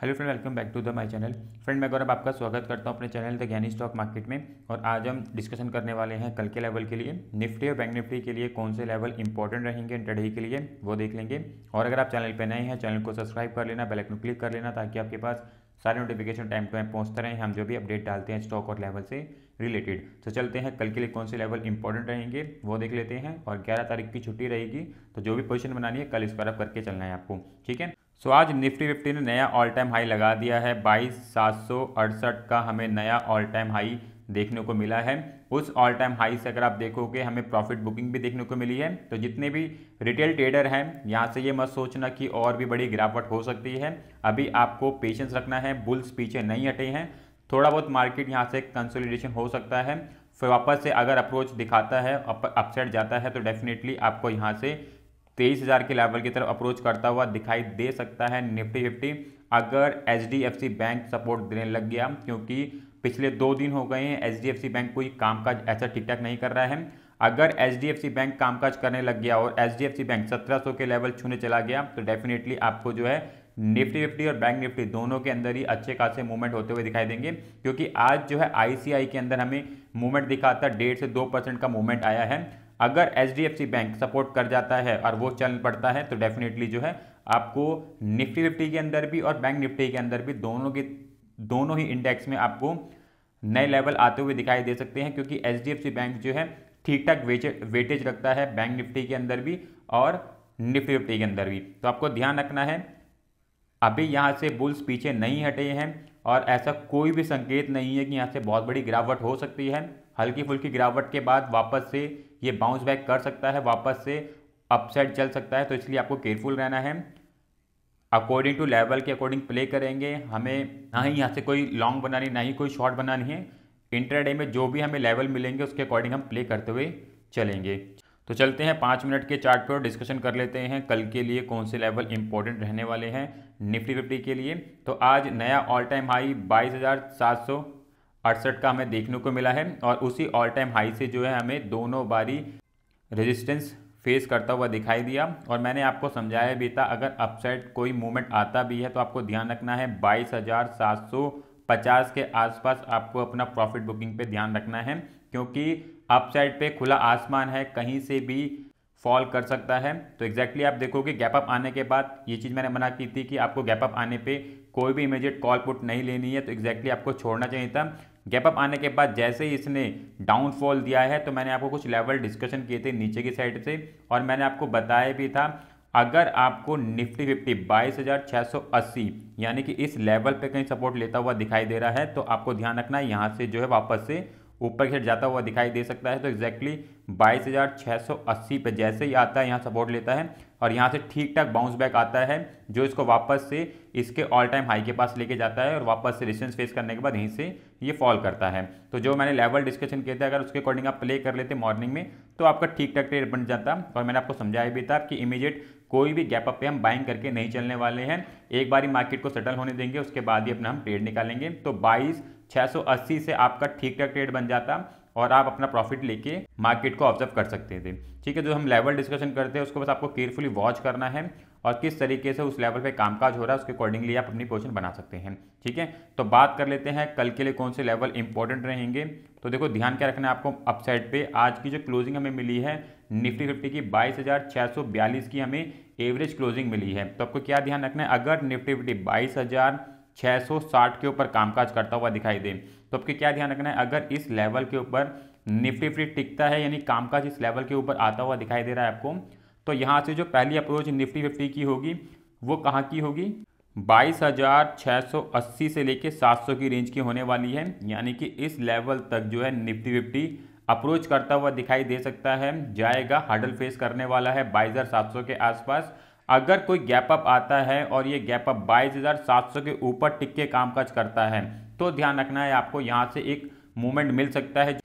hello friend welcome back to the my channel friend मैं गौरव आपका स्वागत करता हूं अपने channel the Gyani stock market में और आज हम डिस्कशन करने वाले हैं कल के लेवल के लिए निफ्टी और बैंक निफ्टी के लिए कौन से लेवल इंपॉर्टेंट रहेंगे इंटरडे के लिए वो देख लेंगे और अगर आप चैनल पर नए हैं चैनल को सब्सक्राइब कर लेना बेलाइकन क्लिक कर लेना ताकि आपके पास सारे नोटिफिकेशन टाइम टू टाइम पहुँचते रहें हम जो भी अपडेट डालते हैं स्टॉक और लेवल से रिलेटेड तो चलते हैं कल के लिए कौन से लेवल इंपॉर्टेंट रहेंगे वो देख लेते हैं और 11 तारीख की छुट्टी रहेगी तो जो भी पोजीशन बनानी है कल इस पर आप करके चलना है आपको ठीक है सो आज निफ्टी फिफ्टी ने नया ऑल टाइम हाई लगा दिया है बाईस सात सौ अड़सठ का हमें नया ऑल टाइम हाई देखने को मिला है उस ऑल टाइम हाई से अगर आप देखोगे हमें प्रॉफिट बुकिंग भी देखने को मिली है तो जितने भी रिटेल ट्रेडर हैं यहाँ से ये मत सोचना कि और भी बड़ी गिरावट हो सकती है अभी आपको पेशेंस रखना है बुल्स पीछे नहीं हटे हैं थोड़ा बहुत मार्केट यहाँ से कंसोलिडेशन हो सकता है फिर वापस से अगर अप्रोच दिखाता है अपसेट जाता है तो डेफिनेटली आपको यहाँ से तेईस हज़ार के लेवल की तरफ अप्रोच करता हुआ दिखाई दे सकता है निफ्टी फिफ्टी अगर एच बैंक सपोर्ट देने लग गया क्योंकि पिछले दो दिन हो गए हैं एच बैंक कोई कामकाज ऐसा ठीक ठाक नहीं कर रहा है अगर एच बैंक कामकाज करने लग गया और एच बैंक 1700 के लेवल छूने चला गया तो डेफिनेटली आपको जो है निफ्टी फिफ्टी और बैंक निफ्टी दोनों के अंदर ही अच्छे खासे मूवमेंट होते हुए दिखाई देंगे क्योंकि आज जो है आईसीआई के अंदर हमें मूवमेंट दिखाता है डेढ़ से दो परसेंट का मूवमेंट आया है अगर एच बैंक सपोर्ट कर जाता है और वो चल पड़ता है तो डेफिनेटली जो है आपको निफ्टी निफ्टी के अंदर भी और बैंक निफ्टी के अंदर भी दोनों के दोनों ही इंडेक्स में आपको नए लेवल आते हुए दिखाई दे सकते हैं क्योंकि एच बैंक जो है ठीक ठाक वेटेज रखता है बैंक निफ्टी के अंदर भी और निफ्टी निफ्टी के अंदर भी तो आपको ध्यान रखना है अभी यहाँ से बुल्स पीछे नहीं हटे हैं और ऐसा कोई भी संकेत नहीं है कि यहाँ से बहुत बड़ी गिरावट हो सकती है हल्की फुल्की गिरावट के बाद वापस से ये बाउंस बैक कर सकता है वापस से अपसाइड चल सकता है तो इसलिए आपको केयरफुल रहना है अकॉर्डिंग टू लेवल के अकॉर्डिंग प्ले करेंगे हमें ना ही यहाँ से कोई लॉन्ग बनानी ना ही कोई शॉर्ट बनानी है इंटरडे में जो भी हमें लेवल मिलेंगे उसके अकॉर्डिंग हम प्ले करते हुए चलेंगे तो चलते हैं पाँच मिनट के चार्ट पर डिस्कशन कर लेते हैं कल के लिए कौन से लेवल इंपॉर्टेंट रहने वाले हैं निफ्टी फिफ्टी के लिए तो आज नया ऑल टाइम हाई बाईस हज़ार सात सौ अड़सठ का हमें देखने को मिला है और उसी ऑल टाइम हाई से जो है हमें दोनों बारी रेजिस्टेंस फेस करता हुआ दिखाई दिया और मैंने आपको समझाया भी था अगर अपसाइड कोई मूवमेंट आता भी है तो आपको ध्यान रखना है बाईस हज़ार सात सौ पचास के आसपास आपको अपना प्रॉफिट बुकिंग पे ध्यान रखना है क्योंकि अपसाइड पे खुला आसमान है कहीं से भी फॉल कर सकता है तो एग्जैक्टली exactly आप देखोगे गैप अप आने के बाद ये चीज़ मैंने मना की थी कि आपको गैप अप आने पर कोई भी इमेजिएट कॉल पुट नहीं लेनी है तो एग्जैक्टली exactly आपको छोड़ना चाहिए था गैप अप आने के बाद जैसे ही इसने डाउनफॉल दिया है तो मैंने आपको कुछ लेवल डिस्कशन किए थे नीचे की साइड से और मैंने आपको बताया भी था अगर आपको निफ्टी फिफ्टी बाईस हज़ार छः सौ अस्सी यानी कि इस लेवल पे कहीं सपोर्ट लेता हुआ दिखाई दे रहा है तो आपको ध्यान रखना है यहाँ से जो है वापस से ऊपर की जाता हुआ दिखाई दे सकता है तो एक्जैक्टली बाईस हज़ार छः सौ अस्सी पर जैसे ही आता है यहाँ सपोर्ट लेता है और यहाँ से ठीक ठाक बाउंस बैक आता है जो इसको वापस से इसके ऑल टाइम हाई के पास लेके जाता है और वापस से रिस्टेंस फेस करने के बाद यहीं से ये फॉल करता है तो जो मैंने लेवल डिस्कशन किए थे अगर उसके अकॉर्डिंग आप प्ले कर लेते मॉर्निंग में तो आपका ठीक ठाक ट्रेड बन जाता और मैंने आपको समझाया भी था कि इमीजिएट कोई भी गैप अप पे हम बाइंग करके नहीं चलने वाले हैं एक बार ही मार्केट को सेटल होने देंगे उसके बाद ही अपना हम ट्रेड निकालेंगे तो बाईस 680 से आपका ठीक ठाक ट्रेड बन जाता और आप अपना प्रॉफिट लेके मार्केट को ऑब्जर्व कर सकते थे ठीक है जो हम लेवल डिस्कशन करते हैं उसको बस आपको केयरफुली वॉच करना है और किस तरीके से उस लेवल पे कामकाज हो रहा है उसके अकॉर्डिंगली आप अपनी पोजीशन बना सकते हैं ठीक है तो बात कर लेते हैं कल के लिए कौन से लेवल इंपॉर्टेंट रहेंगे तो देखो ध्यान क्या रखना है आपको अपसाइड पे आज की जो क्लोजिंग हमें मिली है निफ्टी फिफ्टी की बाईस की हमें एवरेज क्लोजिंग मिली है तो आपको क्या ध्यान रखना है अगर निफ्टी फिफ्टी बाईस हज़ार 660 के ऊपर कामकाज करता हुआ दिखाई दे तो आपके क्या ध्यान रखना है अगर इस लेवल के ऊपर निफ्टी फिफ्टी टिकता है यानी कामकाज इस लेवल के ऊपर आता हुआ दिखाई दे रहा है आपको तो यहाँ से जो पहली अप्रोच निफ्टी फिफ्टी की होगी वो कहाँ की होगी 22,680 से लेके 700 की रेंज की होने वाली है यानी कि इस लेवल तक जो है निफ्टी फिफ्टी अप्रोच करता हुआ दिखाई दे सकता है जाएगा हर्डल फेस करने वाला है सौ के आसपास अगर कोई गैप अप आता है और ये गैप अप बाईस हज़ार सात सौ के ऊपर टिक के कामकाज करता है तो ध्यान रखना है आपको यहाँ से एक मूवमेंट मिल सकता है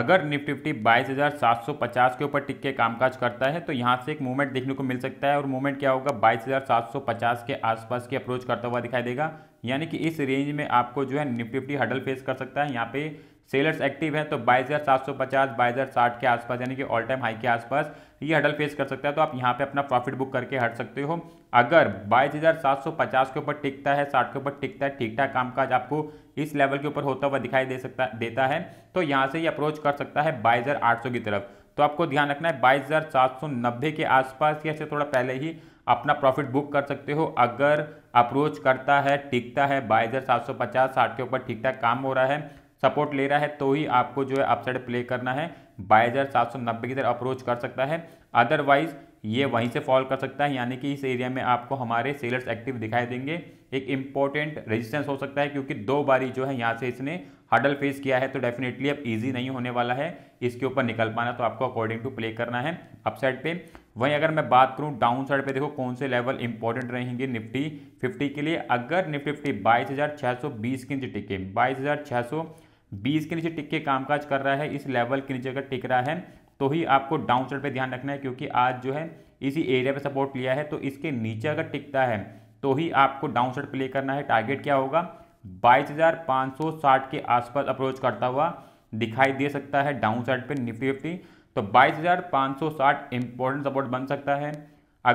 अगर निफ्ट फिफ्टी बाईस हज़ार सात सौ पचास के ऊपर टिक के कामकाज करता है तो यहाँ से एक मूवमेंट देखने को मिल सकता है और मूवमेंट क्या होगा बाईस हज़ार सात सौ पचास के आसपास की अप्रोच करता हुआ दिखाई देगा यानी कि इस रेंज में आपको जो है निफ्ट फिफ्टी हडल फेस कर सकता है यहाँ पे सेलर्स एक्टिव है तो बाईस हज़ार सात सौ पचास बाईस हज़ार साठ के आसपास यानी कि ऑल टाइम हाई के आसपास ये हडल फेस कर सकता है तो आप यहाँ पे अपना प्रॉफिट बुक करके हट सकते हो अगर बाईस हज़ार सात सौ पचास के ऊपर टिकता है साठ के ऊपर टिकता है ठीक ठाक कामकाज आपको इस लेवल के ऊपर होता हुआ दिखाई दे सकता देता है तो यहाँ से ये अप्रोच कर सकता है बाईस हज़ार आठ सौ की तरफ तो आपको ध्यान रखना है बाईस हज़ार सात सौ नब्बे के आसपास या से थोड़ा पहले ही अपना प्रॉफिट बुक कर सकते हो अगर अप्रोच करता है टिकता है बाईस हज़ार सात सौ पचास साठ के ऊपर ठीक ठाक काम हो रहा है सपोर्ट ले रहा है तो ही आपको जो है अपसाइड प्ले करना है बाईस हज़ार सात सौ नब्बे की तरफ अप्रोच कर सकता है अदरवाइज ये वहीं से फॉल कर सकता है यानी कि इस एरिया में आपको हमारे सेलर्स एक्टिव दिखाई देंगे एक इम्पॉर्टेंट रेजिस्टेंस हो सकता है क्योंकि दो बारी जो है यहाँ से इसने हडल फेस किया है तो डेफिनेटली अब इजी नहीं होने वाला है इसके ऊपर निकल पाना तो आपको अकॉर्डिंग टू प्ले करना है अपसाइड पे वहीं अगर मैं बात करूं डाउन साइड पर देखो कौन से लेवल इंपॉर्टेंट रहेंगे निफ्टी 50 के लिए अगर निफ्टी फिफ्टी बाईस हज़ार छः सौ बीस के नीचे टिके बाईस हज़ार छः सौ बीस के नीचे टिक के कामकाज कर रहा है इस लेवल के नीचे अगर टिक रहा है तो ही आपको डाउन साइड पर ध्यान रखना है क्योंकि आज जो है इसी एरिया पर सपोर्ट लिया है तो इसके नीचे अगर टिकता है तो ही आपको डाउन साइड प्ले करना है टारगेट क्या होगा 22,560 के आसपास अप्रोच करता हुआ दिखाई दे सकता है डाउन साइड पर निफ्टी फिफ्टी तो 22,560 इंपॉर्टेंट सपोर्ट बन सकता है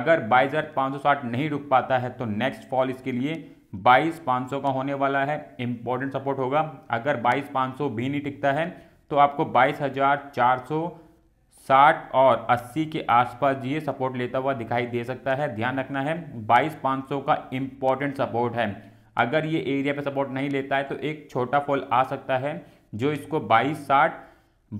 अगर 22,560 नहीं रुक पाता है तो नेक्स्ट फॉल इसके लिए बाईस पाँच सौ का होने वाला है इम्पोर्टेंट सपोर्ट होगा अगर बाईस पाँच सौ भी नहीं टिकता है तो आपको बाईस हज़ार चार सौ साठ और अस्सी के आसपास ये सपोर्ट लेता हुआ दिखाई दे सकता है ध्यान रखना है बाईस पाँच सौ का इम्पोर्टेंट सपोर्ट है अगर ये एरिया पे सपोर्ट नहीं लेता है तो एक छोटा फॉल आ सकता है जो इसको बाईस साठ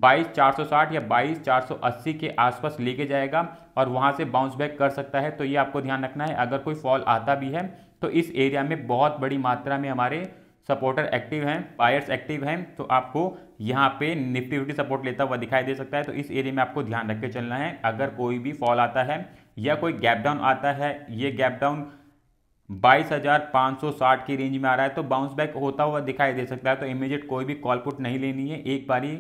बाईस चार सौ साठ या बाईस चार सौ अस्सी के आसपास लेके जाएगा और वहाँ से बाउंस बैक कर सकता है तो ये आपको ध्यान रखना है अगर कोई फॉल आता भी है तो इस एरिया में बहुत बड़ी मात्रा में हमारे सपोर्टर एक्टिव हैं बायर्स एक्टिव हैं तो आपको यहाँ पे निफ्टी फिफ्टी सपोर्ट लेता हुआ दिखाई दे सकता है तो इस एरिया में आपको ध्यान रख के चलना है अगर कोई भी फॉल आता है या कोई गैप डाउन आता है ये गैप डाउन 22,560 की रेंज में आ रहा है तो बाउंस बैक होता हुआ दिखाई दे सकता है तो इमीजिएट कोई भी कॉल पुट नहीं लेनी है एक बारी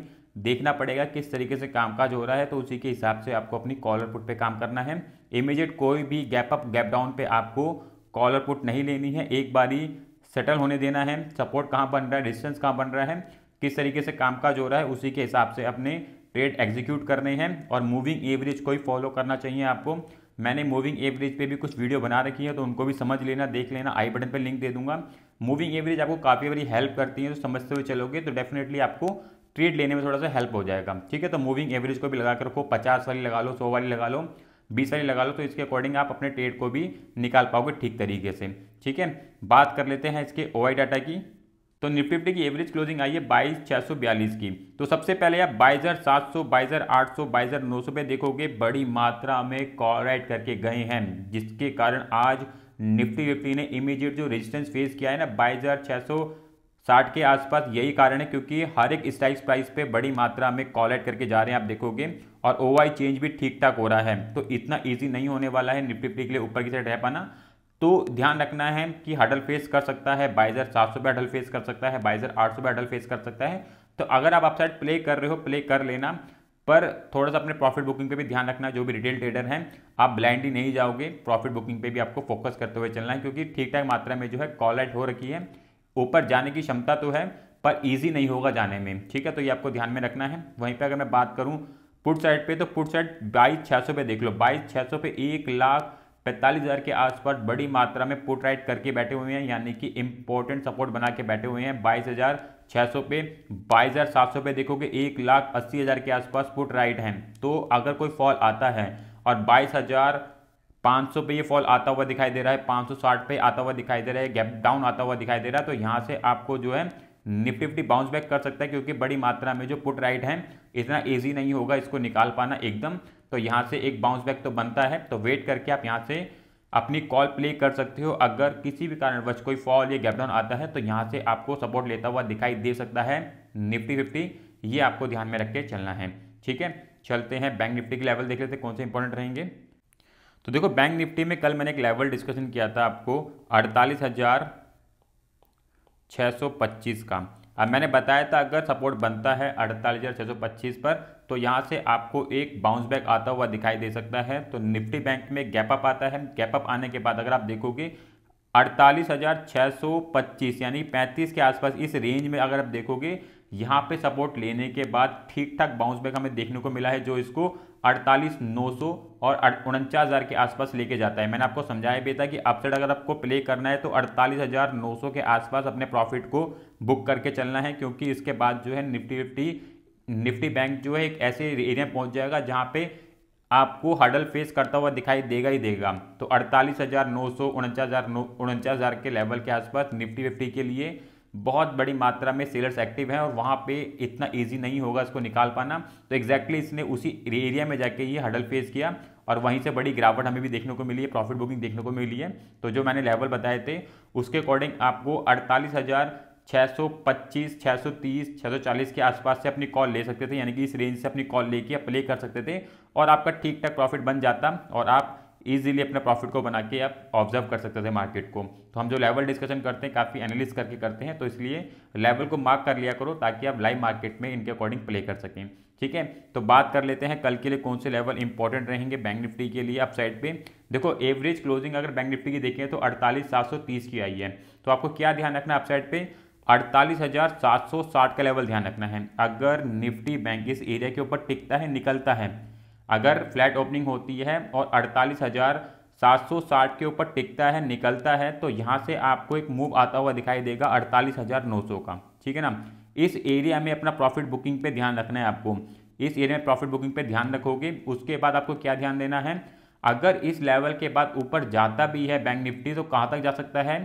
देखना पड़ेगा किस तरीके से कामकाज हो रहा है तो उसी के हिसाब से आपको अपनी कॉलर पुट पर काम करना है इमीजिएट कोई भी गैप अप गैप डाउन पर आपको कॉलर पुट नहीं लेनी है एक बारी सेटल होने देना है सपोर्ट कहाँ बन रहा है डिस्टेंस कहाँ बन रहा है किस तरीके से कामकाज हो रहा है उसी के हिसाब से अपने ट्रेड एग्जीक्यूट करने हैं और मूविंग एवरेज को ही फॉलो करना चाहिए आपको मैंने मूविंग एवरेज पे भी कुछ वीडियो बना रखी है तो उनको भी समझ लेना देख लेना आई बटन पर लिंक दे दूंगा मूविंग एवरेज आपको काफ़ी बड़ी हेल्प करती है तो समझते हुए चलोगे तो डेफिनेटली आपको ट्रेड लेने में थोड़ा सा हेल्प हो जाएगा ठीक है तो मूविंग एवरेज को भी लगा कर रखो पचास वाली लगा लो सौ वाली लगा लो बीस वाली लगा लो तो इसके अकॉर्डिंग आप अपने ट्रेड को भी निकाल पाओगे ठीक तरीके से ठीक है बात कर लेते हैं इसके ओ डाटा की तो निफ्टी फिफ्टी की एवरेज क्लोजिंग आई है बाईस छः सौ बयालीस की तो सबसे पहले आप बाईस सात सौ बाइजर हज़ार आठ सौ बाईस हज़ार नौ सौ पे देखोगे बड़ी मात्रा में कॉराइड करके गए हैं जिसके कारण आज निफ्टी निफ्टी ने इमीजिएट जो रेजिस्टेंस फेस किया है ना बाईस हज़ार छः सौ साठ के आसपास यही कारण है क्योंकि हर एक स्टाइक्स प्राइस पे बड़ी मात्रा में कॉल एड करके जा रहे हैं आप देखोगे और ओ चेंज भी ठीक ठाक हो रहा है तो इतना ईजी नहीं होने वाला है निफ्टी फिफ्टी के लिए ऊपर की साइड रह पाना तो ध्यान रखना है कि हडल फेस कर सकता है बाइजर सात सौ हडल फेस कर सकता है बाइजर आठ सौ हडल फेस कर सकता है तो अगर आप अपसाइड प्ले कर रहे हो प्ले कर लेना पर थोड़ा सा अपने प्रॉफिट बुकिंग पे भी ध्यान रखना जो भी रिटेल ट्रेडर हैं आप ब्लाइंडली नहीं जाओगे प्रॉफिट बुकिंग पे भी आपको फोकस करते हुए चलना है क्योंकि ठीक ठाक मात्रा में जो है कॉल आउट हो रखी है ऊपर जाने की क्षमता तो है पर ईजी नहीं होगा जाने में ठीक है तो ये आपको ध्यान में रखना है वहीं पर अगर मैं बात करूँ पुट साइड पे तो पुट साइड बाईस छः सौ पे देख लो बाईस छः सौ पे एक लाख पैंतालीस हज़ार के आसपास बड़ी मात्रा में पुट राइट करके बैठे हुए हैं यानी कि इंपॉर्टेंट सपोर्ट बना के बैठे हुए हैं बाईस हज़ार छः सौ पे बाईस हज़ार सात सौ पे देखोगे एक लाख अस्सी हज़ार के आसपास पुट राइट हैं तो अगर कोई फॉल आता है और बाईस हज़ार सौ पे ये फॉल आता हुआ दिखाई दे रहा है साठ पे आता हुआ दिखाई दे रहा है गैप डाउन आता हुआ दिखाई दे रहा है तो यहाँ से आपको जो है निफ्टी फिफ्टी बाउंस बैक कर सकता है क्योंकि बड़ी मात्रा में जो पुट राइट है इतना ईजी नहीं होगा इसको निकाल पाना एकदम तो यहाँ से एक बाउंस बैक तो बनता है तो वेट करके आप यहाँ से अपनी कॉल प्ले कर सकते हो अगर किसी भी कारणवश कोई फॉल या गैपडाउन आता है तो यहाँ से आपको सपोर्ट लेता हुआ दिखाई दे सकता है निफ्टी फिफ्टी ये आपको ध्यान में रख के चलना है ठीक है चलते हैं बैंक निफ्टी के लेवल देख लेते हैं कौन से इंपॉर्टेंट रहेंगे तो देखो बैंक निफ्टी में कल मैंने एक लेवल डिस्कशन किया था आपको अड़तालीस हज़ार छः सौ पच्चीस का अब मैंने बताया था अगर सपोर्ट बनता है अड़तालीस हज़ार छः सौ पच्चीस पर तो यहाँ से आपको एक बाउंस बैक आता हुआ दिखाई दे सकता है तो निफ्टी बैंक में गैप अप आता है गैप अप आने के बाद अगर आप देखोगे अड़तालीस हज़ार छः सौ पच्चीस यानी पैंतीस के आसपास इस रेंज में अगर आप देखोगे यहाँ पे सपोर्ट लेने के बाद ठीक ठाक बाउंस बैक हमें देखने को मिला है जो इसको अड़तालीस नौ सौ और उनचास हज़ार के आसपास लेके जाता है मैंने आपको समझाया भी था कि अपसेट अगर आपको प्ले करना है तो अड़तालीस हज़ार नौ सौ के आसपास अपने प्रॉफिट को बुक करके चलना है क्योंकि इसके बाद जो है निफ्टी फिफ्टी निफ्टी बैंक जो है एक ऐसे एरिया पहुंच जाएगा जहां पे आपको हडल फेस करता हुआ दिखाई देगा ही देगा तो अड़तालीस हज़ार नौ सौ उनचास हज़ार नौ उनचास हज़ार के लेवल के आसपास निफ्टी फिफ्टी के लिए बहुत बड़ी मात्रा में सेलर्स एक्टिव हैं और वहाँ पे इतना इजी नहीं होगा इसको निकाल पाना तो एग्जैक्टली exactly इसने उसी एरिया में जाके ये हडल फेस किया और वहीं से बड़ी गिरावट हमें भी देखने को मिली है प्रॉफिट बुकिंग देखने को मिली है तो जो मैंने लेवल बताए थे उसके अकॉर्डिंग आपको अड़तालीस हज़ार छः के आसपास से अपनी कॉल ले सकते थे यानी कि इस रेंज से अपनी कॉल लेके प्ले कर सकते थे और आपका ठीक ठाक प्रॉफिट बन जाता और आप ईजिली अपने प्रॉफिट को बना के आप ऑब्जर्व कर सकते थे मार्केट को तो हम जो लेवल डिस्कशन करते हैं काफ़ी एनालिस करके करते हैं तो इसलिए लेवल को मार्क कर लिया करो ताकि आप लाइव मार्केट में इनके अकॉर्डिंग प्ले कर सकें ठीक है तो बात कर लेते हैं कल के लिए कौन से लेवल इंपॉर्टेंट रहेंगे बैंक निफ्टी के लिए आप साइड पे देखो एवरेज क्लोजिंग अगर बैंक निफ्टी की देखें तो अड़तालीस सात सौ तीस की आई है तो आपको क्या ध्यान रखना है आप साइड पर अड़तालीस हज़ार सात सौ साठ का लेवल ध्यान रखना है अगर निफ्टी बैंक इस एरिया के ऊपर टिकता है निकलता है अगर फ्लैट ओपनिंग होती है और अड़तालीस हज़ार साठ के ऊपर टिकता है निकलता है तो यहाँ से आपको एक मूव आता हुआ दिखाई देगा 48,900 का ठीक है ना इस एरिया में अपना प्रॉफिट बुकिंग पे ध्यान रखना है आपको इस एरिया में प्रॉफिट बुकिंग पे ध्यान रखोगे उसके बाद आपको क्या ध्यान देना है अगर इस लेवल के बाद ऊपर जाता भी है बैंक निफ्टी तो कहाँ तक जा सकता है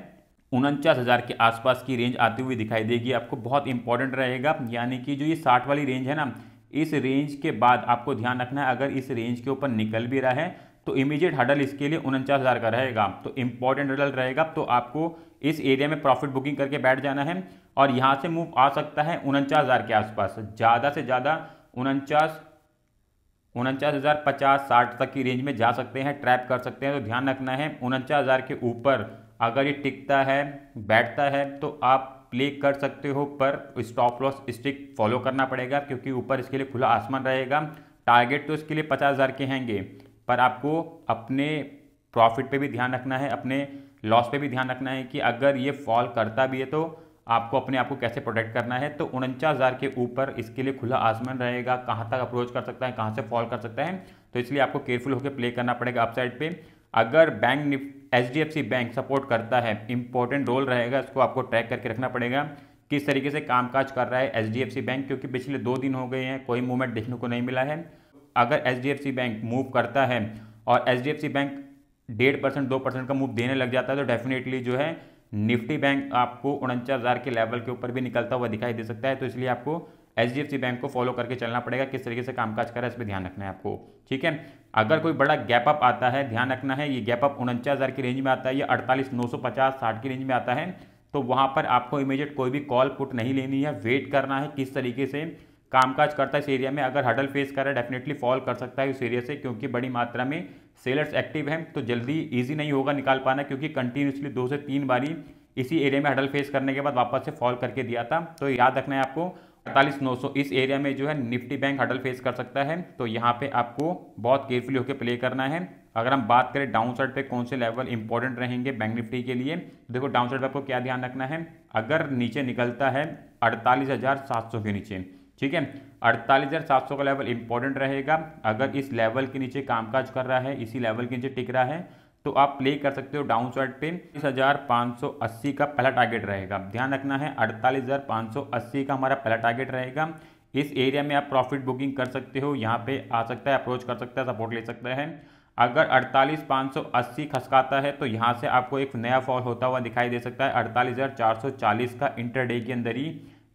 उनचास हज़ार के आसपास की रेंज आती हुई दिखाई देगी आपको बहुत इंपॉर्टेंट रहेगा यानी कि जो ये साठ वाली रेंज है ना इस रेंज के बाद आपको ध्यान रखना है अगर इस रेंज के ऊपर निकल भी रहा है तो इमीडिएट हडल इसके लिए उनचास हज़ार का रहेगा तो इम्पॉर्टेंट हडल रहेगा तो आपको इस एरिया में प्रॉफिट बुकिंग करके बैठ जाना है और यहाँ से मूव आ सकता है उनचास हज़ार के आसपास ज़्यादा से ज़्यादा उनचास उनचास हज़ार पचास साठ तक की रेंज में जा सकते हैं ट्रैप कर सकते हैं तो ध्यान रखना है उनचास हज़ार के ऊपर अगर ये टिकता है बैठता है तो आप प्ले कर सकते हो पर स्टॉप लॉस स्टिक फॉलो करना पड़ेगा क्योंकि ऊपर इसके लिए खुला आसमान रहेगा टारगेट तो इसके लिए पचास हज़ार के हैंगे पर आपको अपने प्रॉफिट पे भी ध्यान रखना है अपने लॉस पे भी ध्यान रखना है कि अगर ये फॉल करता भी है तो आपको अपने आप को कैसे प्रोटेक्ट करना है तो उनचास हज़ार के ऊपर इसके लिए खुला आसमान रहेगा कहाँ तक अप्रोच कर सकता है कहाँ से फॉल कर सकता है तो इसलिए आपको केयरफुल होकर प्ले करना पड़ेगा अपसाइड पर अगर bank Nifty H bank support करता है इंपॉर्टेंट रोल रहेगा इसको आपको ट्रैक करके रखना पड़ेगा किस तरीके से कामकाज कर रहा है एच बैंक क्योंकि पिछले दो दिन हो गए हैं कोई मूवमेंट देखने को नहीं मिला है अगर एच बैंक मूव करता है और एच बैंक डेढ़ परसेंट दो परसेंट का मूव देने लग जाता है तो डेफिनेटली जो है निफ्टी बैंक आपको उनचास हज़ार के लेवल के ऊपर भी निकलता हुआ दिखाई दे सकता है तो इसलिए आपको एच बैंक को फॉलो करके चलना पड़ेगा किस तरीके से कामकाज कर रहा है इस पर ध्यान रखना है आपको ठीक है अगर कोई बड़ा गैप अप आता है ध्यान रखना है ये गैप अप उनचास हज़ार की रेंज में आता है या अड़तालीस नौ सौ पचास साठ की रेंज में आता है तो वहाँ पर आपको इमीजिएट कोई भी कॉल पुट नहीं लेनी है वेट करना है किस तरीके से कामकाज करता है इस एरिया में अगर हडल फेस कर रहा है डेफिनेटली फॉल कर सकता है उस एरिया से क्योंकि बड़ी मात्रा में सेलर्स एक्टिव हैं तो जल्दी ईजी नहीं होगा निकाल पाना क्योंकि कंटिन्यूसली दो से तीन बारी इसी एरिया में हडल फेस करने के बाद वापस से फॉल करके दिया था तो याद रखना है आपको अड़तालीस नौ सौ इस एरिया में जो है निफ्टी बैंक हटल फेस कर सकता है तो यहाँ पे आपको बहुत केयरफुली होकर प्ले करना है अगर हम बात करें डाउन साइड पर कौन से लेवल इंपॉर्टेंट रहेंगे बैंक निफ्टी के लिए देखो डाउन साइड पर आपको क्या ध्यान रखना है अगर नीचे निकलता है अड़तालीस हज़ार सात सौ के नीचे ठीक है अड़तालीस हज़ार सात सौ का लेवल इंपॉर्टेंट रहेगा अगर इस लेवल के नीचे कामकाज कर रहा है इसी लेवल के नीचे टिक रहा है तो आप प्ले कर सकते हो डाउन साइड पे तीस हज़ार पाँच सौ अस्सी का पहला टारगेट रहेगा ध्यान रखना है अड़तालीस हज़ार पाँच सौ अस्सी का हमारा पहला टारगेट रहेगा इस एरिया में आप प्रॉफिट बुकिंग कर सकते हो यहाँ पे आ सकता है अप्रोच कर सकता है सपोर्ट ले सकता है अगर अड़तालीस पाँच सौ अस्सी खसकाता है तो यहाँ से आपको एक नया फॉल होता हुआ दिखाई दे सकता है अड़तालीस हज़ार चार सौ चालीस का डे के अंदर ही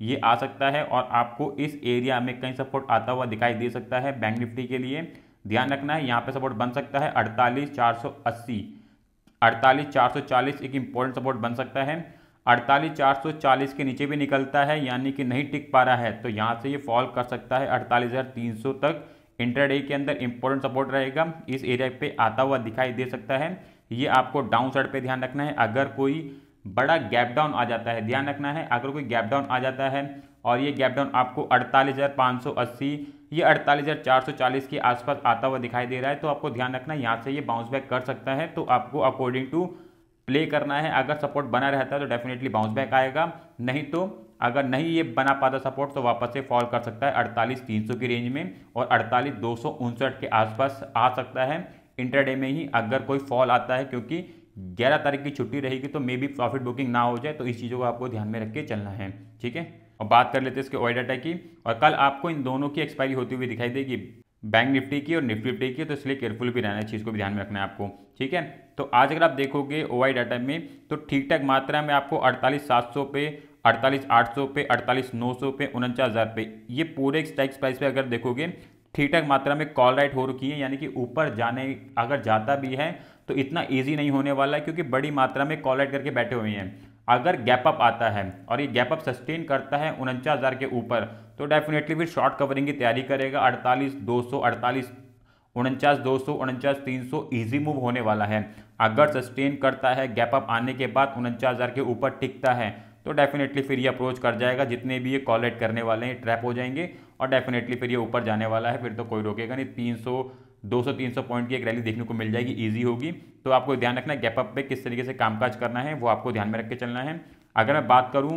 ये आ सकता है और आपको इस एरिया में कहीं सपोर्ट आता हुआ दिखाई दे सकता है बैंक निफ्टी के लिए ध्यान रखना है यहाँ पे सपोर्ट बन सकता है अड़तालीस चार सौ अस्सी अड़तालीस चार सौ चालीस एक इम्पोर्टेंट सपोर्ट बन सकता है अड़तालीस चार सौ चालीस के नीचे भी निकलता है यानी कि नहीं टिक पा रहा है तो यहाँ से ये फॉल कर सकता है अड़तालीस हज़ार तीन सौ तक इंटरडे के अंदर इम्पोर्टेंट सपोर्ट रहेगा इस एरिया पे आता हुआ दिखाई दे सकता है ये आपको डाउन साइड पर ध्यान रखना है अगर कोई बड़ा गैप डाउन आ जाता है ध्यान रखना है अगर कोई गैप डाउन आ जाता है और ये गैप डाउन आपको अड़तालीस हज़ार पाँच सौ अस्सी ये अड़तालीस के आसपास आता हुआ दिखाई दे रहा है तो आपको ध्यान रखना यहाँ से ये बाउंस बैक कर सकता है तो आपको अकॉर्डिंग टू प्ले करना है अगर सपोर्ट बना रहता है तो डेफिनेटली बाउंस बैक आएगा नहीं तो अगर नहीं ये बना पाता सपोर्ट तो वापस से फॉल कर सकता है अड़तालीस तीन सौ की रेंज में और अड़तालीस दो सौ उनसठ के आसपास आ सकता है इंटरडे में ही अगर कोई फॉल आता है क्योंकि ग्यारह तारीख की छुट्टी रहेगी तो मे बी प्रॉफिट बुकिंग ना हो जाए तो इस चीज़ों को आपको ध्यान में रख के चलना है ठीक है और बात कर लेते हैं इसके ऑयल डाटा की और कल आपको इन दोनों की एक्सपायरी होती हुई दिखाई देगी बैंक निफ्टी की और निफ्टी निफ्टी की तो इसलिए केयरफुल भी रहना है चीज़ को भी ध्यान में रखना है आपको ठीक है तो आज अगर आप देखोगे ओ डाटा में तो ठीक ठाक मात्रा में आपको अड़तालीस सात सौ पे अड़तालीस आठ सौ पे अड़तालीस नौ सौ पे उनचास हज़ार पे ये पूरे स्टैक्स प्राइस पे अगर देखोगे ठीक ठाक मात्रा में कॉल राइट हो रखी है यानी कि ऊपर जाने अगर जाता भी है तो इतना ईजी नहीं होने वाला है क्योंकि बड़ी मात्रा में कॉल राइट करके बैठे हुए हैं अगर गैप अप आता है और ये गैप अप सस्टेन करता है उनचास हज़ार के ऊपर तो डेफिनेटली फिर शॉर्ट कवरिंग की तैयारी करेगा अड़तालीस दो सौ अड़तालीस उनचास दो सौ उनचास तीन सौ ईजी मूव होने वाला है अगर सस्टेन करता है गैप अप आने के बाद उनचास हज़ार के ऊपर टिकता है तो डेफिनेटली फिर ये अप्रोच कर जाएगा जितने भी ये कॉलेट करने वाले हैं ट्रैप हो जाएंगे और डेफिनेटली फिर ये ऊपर जाने वाला है फिर तो कोई रोकेगा नहीं तीन सौ दो सौ तीन सौ पॉइंट की एक रैली देखने को मिल जाएगी ईजी होगी तो आपको ध्यान रखना है गैप अप पे किस तरीके से कामकाज करना है वो आपको ध्यान में रख के चलना है अगर मैं बात करूँ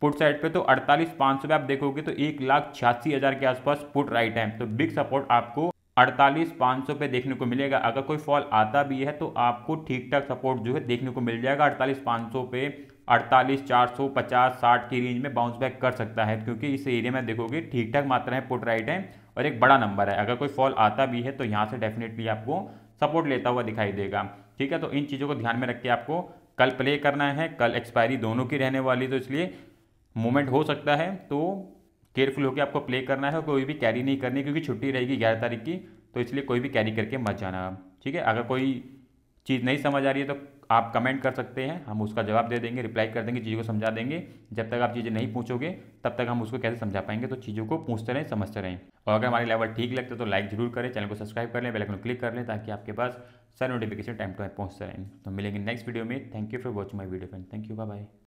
पुट साइड पे तो अड़तालीस पाँच सौ पे आप देखोगे तो एक लाख छियासी हज़ार के आसपास पुट राइट है तो बिग सपोर्ट आपको अड़तालीस पाँच सौ पे देखने को मिलेगा अगर कोई फॉल आता भी है तो आपको ठीक ठाक सपोर्ट जो है देखने को मिल जाएगा अड़तालीस पाँच सौ पे अड़तालीस चार सौ पचास साठ की रेंज में बाउंस बैक कर सकता है क्योंकि इस एरिया में देखोगे ठीक ठाक मात्रा है पुट राइट है और एक बड़ा नंबर है अगर कोई फॉल आता भी है तो यहाँ से डेफिनेटली आपको सपोर्ट लेता हुआ दिखाई देगा ठीक है तो इन चीज़ों को ध्यान में रख के आपको कल प्ले करना है कल एक्सपायरी दोनों की रहने वाली तो इसलिए मूवमेंट हो सकता है तो केयरफुल होकर आपको प्ले करना है कोई भी कैरी नहीं करनी क्योंकि छुट्टी रहेगी ग्यारह तारीख की तो इसलिए कोई भी कैरी करके मत जाना ठीक है अगर कोई चीज़ नहीं समझ आ रही है तो आप कमेंट कर सकते हैं हम उसका जवाब दे देंगे रिप्लाई कर देंगे चीज़ों को समझा देंगे जब तक आप चीज़ें नहीं पूछोगे तब तक हम उसको कैसे समझा पाएंगे तो चीज़ों को पूछते रहें समझते रहें और अगर हमारे लेवल ठीक लगता है तो लाइक जरूर करें चैनल को सब्सक्राइब कर लें बेलाइकन क्लिक कर लें ताकि आपके पास सारे नोटिफिकेशन टाइम टू टाइम पहुँचते रहें तो मिलेंगे नेक्स्ट वीडियो में thank you for watching my video friend thank you bye